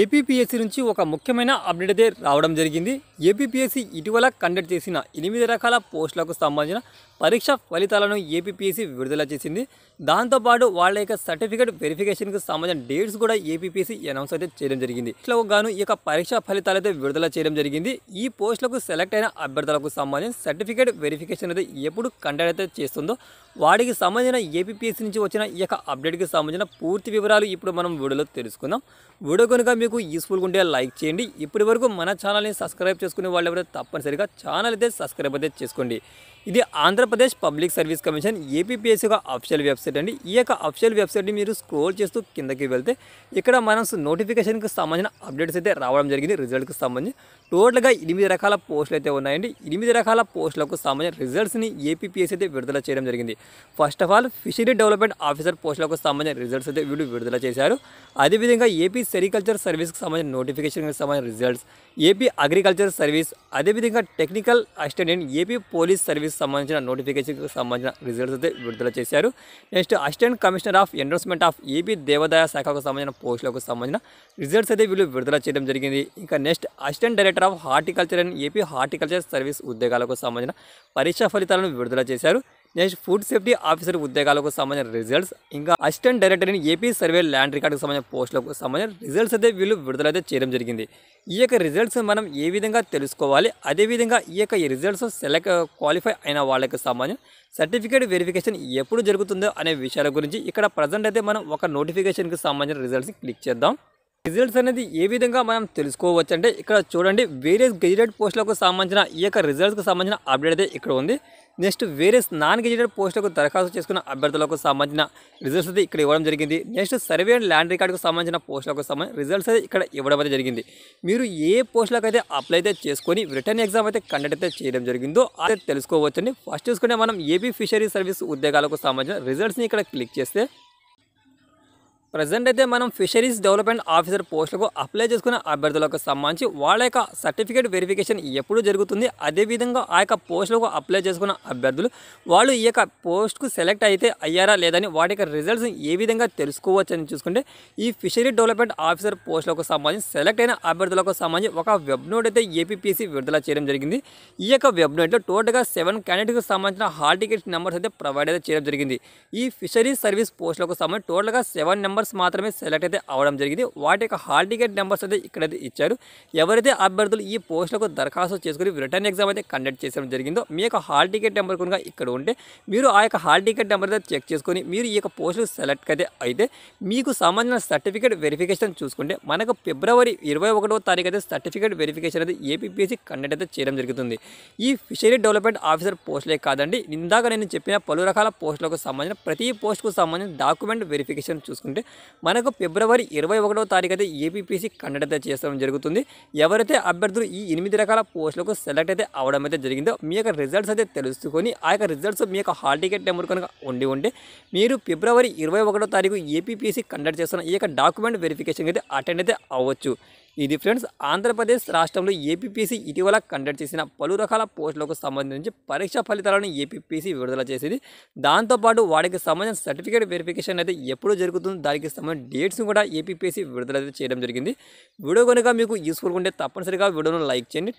APPSC నుంచి ఒక ముఖ్యమైన అప్డేట్ అయితే రావడం జరిగింది ఏపీపీఎస్సీ ఇటీవల కండక్ట్ చేసిన ఎనిమిది రకాల పోస్టులకు సంబంధించిన పరీక్ష ఫలితాలను ఏపీపీఎస్సీ విడుదల చేసింది దాంతోపాటు వాళ్ళ యొక్క సర్టిఫికేట్ వెరిఫికేషన్కి సంబంధించిన డేట్స్ కూడా ఏపీపీఎస్సీ అనౌన్స్ అయితే చేయడం జరిగింది ఇట్లా గాను ఈ యొక్క పరీక్ష ఫలితాలు అయితే విడుదల చేయడం జరిగింది ఈ పోస్టులకు సెలెక్ట్ అయిన అభ్యర్థులకు సంబంధించిన సర్టిఫికేట్ వెరిఫికేషన్ అయితే ఎప్పుడు కండక్ట్ అయితే చేస్తుందో వాడికి సంబంధించిన ఏపీపీఎస్సీ నుంచి వచ్చిన ఈ యొక్క అప్డేట్కి సంబంధించిన పూర్తి వివరాలు ఇప్పుడు మనం విడుదల తెలుసుకుందాం వీడియో కనుక మీకు యూస్ఫుల్గా ఉంటే లైక్ చేయండి ఇప్పటి వరకు మన ఛానల్ని సబ్స్క్రైబ్ చేసుకునే వాళ్ళు ఎవరైతే తప్పనిసరిగా ఛానల్ అయితే సబ్స్క్రైబ్ అయితే చేసుకోండి ఇది Andhra Pradesh public service commission APPS యొక్క అఫిషియల్ వెబ్సైట్ అండి ఈ యొక్క అఫిషియల్ వెబ్సైట్ని మీరు స్క్రోల్ చేస్తూ కిందకి వెళ్తే ఇక్కడ మనం నోటిఫికేషన్కి సంబంధించిన అప్డేట్స్ అయితే రావడం జరిగింది రిజల్ట్కి సంబంధించి టోటల్గా ఎనిమిది రకాల పోస్టులు అయితే ఉన్నాయండి ఎనిమిది రకాల పోస్టులకు సంబంధించిన రిజల్ట్స్ని ఏపీపీఎస్ అయితే విడుదల చేయడం జరిగింది first of all fishery development officer పోస్టులకు సంబంధించిన రిజల్ట్స్ అయితే వీళ్ళు విడుదల చేశారు అదేవిధంగా ఏపీ సెరికల్చర్ సర్వీస్ కి సంబంధం నోటిఫికేషన్ కి సంబంధం రిజల్ట్స్ ఏబి అగ్రికల్చర్ సర్వీస్ ఆదిబిదిక టెక్నికల్ అసిస్టెంట్ ని ఏబి పోలీస్ సర్వీస్ కి సంబంధించిన నోటిఫికేషన్ కి సంబంధం రిజల్ట్స్ తో విడత చేశారు next assistant commissioner of enrolment of AP దేవదయా శేఖర్ కి సంబంధం పోస్టులకు సంబంధం రిజల్ట్స్ తో విడత చేయడం జరిగింది ఇంకా next assistant director of horticulture in AP horticulture service ఉద్యగాలకు సంబంధం పరీక్ష ఫలితాలను విడత చేశారు నెక్స్ట్ ఫుడ్ సేఫ్టీ ఆఫీసర్ ఉద్యోగాలకు సంబంధించిన రిజల్ట్స్ ఇంకా assistant director AP survey land రికార్డుకు సంబంధించిన పోస్టులకు సంబంధించిన రిజల్ట్స్ అయితే వీళ్ళు విడుదలైతే చేయడం జరిగింది ఈ యొక్క రిజల్ట్స్ మనం ఏ విధంగా తెలుసుకోవాలి అదేవిధంగా ఈ యొక్క రిజల్ట్స్ సెలెక్ట్ క్వాలిఫై అయిన వాళ్ళకి సంబంధించిన సర్టిఫికేట్ వెరిఫికేషన్ ఎప్పుడు జరుగుతుందో అనే విషయాల గురించి ఇక్కడ ప్రజెంట్ అయితే మనం ఒక నోటిఫికేషన్కి సంబంధించిన రిజల్ట్స్ క్లిక్ చేద్దాం రిజల్ట్స్ అనేది ఏ విధంగా మనం తెలుసుకోవచ్చు అంటే ఇక్కడ చూడండి వేరియస్ గెజిటెడ్ పోస్టులకు సంబంధించిన ఈ యొక్క రిజల్ట్స్కి సంబంధించిన అప్డేట్ అయితే ఇక్కడ ఉంది నెక్స్ట్ వేరే నాన్ గెజిటెడ్ పోస్టులకు దరఖాస్తు చేసుకున్న అభ్యర్థులకు సంబంధించిన రిజల్ట్స్ అయితే ఇక్కడ ఇవ్వడం జరిగింది నెక్స్ట్ సర్వే అండ్ ల్యాండ్ రికార్డుకు సంబంధించిన పోస్టులకు సంబంధించిన రిజల్ట్స్ అయితే ఇక్కడ ఇవ్వడం అయితే జరిగింది మీరు ఏ పోస్టులకు అయితే అప్లై అయితే చేసుకొని రిటర్న్ ఎగ్జామ్ అయితే కండక్ట్ అయితే చేయడం జరిగిందో అదే తెలుసుకోవచ్చండి ఫస్ట్ చూసుకుంటే మనం ఏపీ ఫిషరీ సర్వీస్ ఉద్యోగాలకు సంబంధించిన రిజల్ట్స్ని ఇక్కడ క్లిక్ చేస్తే ప్రజెంట్ అయితే మనం ఫిషరీస్ డెవలప్మెంట్ ఆఫీసర్ పోస్టులకు అప్లై చేసుకున్న అభ్యర్థులకు సంబంధించి వాళ్ళ యొక్క సర్టిఫికేట్ వెరిఫికేషన్ ఎప్పుడు జరుగుతుంది అదేవిధంగా ఆ యొక్క పోస్టులకు అప్లై చేసుకున్న అభ్యర్థులు వాళ్ళు ఈ యొక్క పోస్ట్కు సెలెక్ట్ అయితే అయ్యారా లేదని వాటి యొక్క రిజల్ట్స్ ఏ విధంగా తెలుసుకోవచ్చని చూసుకుంటే ఈ ఫిషరీ డెవలప్మెంట్ ఆఫీసర్ పోస్టులకు సంబంధించి సెలెక్ట్ అయిన అభ్యర్థులకు సంబంధించి ఒక వెబ్ నోట్ అయితే ఏపీపీసీ విడుదల చేయడం జరిగింది ఈ యొక్క వెబ్ టోటల్గా సెవెన్ క్యాండిడేట్కి సంబంధించిన హాల్ టికెట్ నెంబర్స్ అయితే ప్రొవైడ్ అయితే చేయడం జరిగింది ఈ ఫిషరీస్ సర్వీస్ పోస్టులకు సంబంధించి టోటల్గా సెవెన్ నెంబర్ నెంబర్స్ మాత్రమే సెలెక్ట్ అయితే అవడం జరిగింది వాటి యొక్క హాల్ టికెట్ నెంబర్స్ అయితే ఇక్కడైతే ఇచ్చారు ఎవరైతే అభ్యర్థులు ఈ పోస్టులకు దరఖాస్తు చేసుకుని రిటర్న్ ఎగ్జామ్ అయితే కండక్ట్ చేయడం జరిగిందో మీ యొక్క హాల్ టికెట్ నెంబర్ కనుక ఇక్కడ ఉంటే మీరు ఆ యొక్క హాల్ టికెట్ నెంబర్ అయితే చెక్ చేసుకొని మీరు ఈ యొక్క పోస్టులు సెలెక్ట్ అయితే అయితే మీకు సంబంధించిన సర్టిఫికేట్ వెరిఫికేషన్ చూసుకుంటే మనకు ఫిబ్రవరి ఇరవై ఒకటో తారీఖు అయితే సర్టిఫికేట్ వెరిఫికేషన్ అయితే ఏపీపీఎస్సీ కండక్ట్ అయితే చేయడం జరుగుతుంది ఈ ఫిషరీ డెవలప్మెంట్ ఆఫీసర్ పోస్టులే కాదండి ఇందాక నేను చెప్పిన పలు రకాల పోస్టులకు సంబంధించిన ప్రతి పోస్టుకు సంబంధించిన డాక్యుమెంట్ వెరిఫికేషన్ చూసుకుంటే మనకు ఫిబ్రవరి ఇరవై ఒకటో తారీఖు అయితే ఏపీపీసీ కండక్ట్ అయితే చేస్తడం జరుగుతుంది ఎవరైతే అభ్యర్థులు ఈ ఎనిమిది రకాల పోస్టులకు సెలెక్ట్ అయితే అవడం అయితే జరిగిందో మీ యొక్క రిజల్ట్స్ అయితే తెలుసుకొని ఆ యొక్క రిజల్ట్స్ మీ యొక్క హాల్ టికెట్ నెంబర్ కనుక ఉండి ఉంటే మీరు ఫిబ్రవరి ఇరవై ఒకటో తారీఖు ఏపీపీసీ కండక్ట్ చేస్తున్న ఈ యొక్క డాక్యుమెంట్ వెరిఫికేషన్ అయితే అటెండ్ అయితే అవ్వచ్చు ఇది ఫ్రెండ్స్ ఆంధ్రప్రదేశ్ రాష్ట్రంలో ఏపీపీసీ ఇటీవల కండక్ట్ చేసిన పలు రకాల పోస్టులకు సంబంధించి పరీక్షా ఫలితాలను ఏపీపీసీ విడుదల చేసింది దాంతోపాటు వాటికి సంబంధించిన సర్టిఫికేట్ వెరిఫికేషన్ అయితే ఎప్పుడు జరుగుతుందో దానికి సంబంధించిన డేట్స్ని కూడా ఏపీపీసీ విడుదల చేయడం జరిగింది వీడియో కనుక మీకు యూస్ఫుల్గా ఉంటే తప్పనిసరిగా వీడియోను లైక్ చేయండి